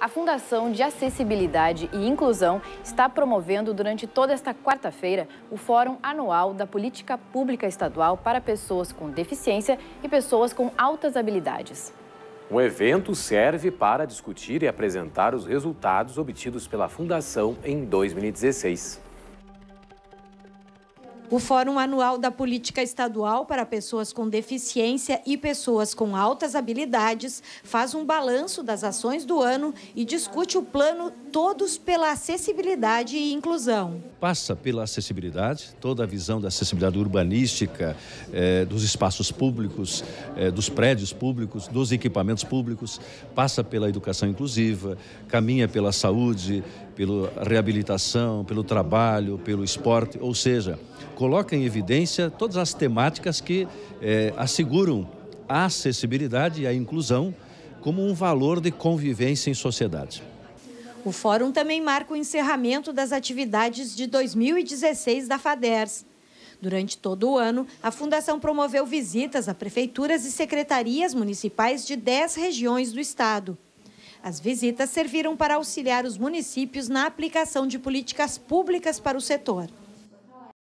a Fundação de Acessibilidade e Inclusão está promovendo durante toda esta quarta-feira o Fórum Anual da Política Pública Estadual para Pessoas com Deficiência e Pessoas com Altas Habilidades. O evento serve para discutir e apresentar os resultados obtidos pela Fundação em 2016. O Fórum Anual da Política Estadual para Pessoas com Deficiência e Pessoas com Altas Habilidades faz um balanço das ações do ano e discute o plano Todos pela Acessibilidade e Inclusão. Passa pela acessibilidade, toda a visão da acessibilidade urbanística, eh, dos espaços públicos, eh, dos prédios públicos, dos equipamentos públicos, passa pela educação inclusiva, caminha pela saúde, pela reabilitação, pelo trabalho, pelo esporte, ou seja, coloca em evidência todas as temáticas que é, asseguram a acessibilidade e a inclusão como um valor de convivência em sociedade. O fórum também marca o encerramento das atividades de 2016 da FADERS. Durante todo o ano, a Fundação promoveu visitas a prefeituras e secretarias municipais de 10 regiões do estado. As visitas serviram para auxiliar os municípios na aplicação de políticas públicas para o setor.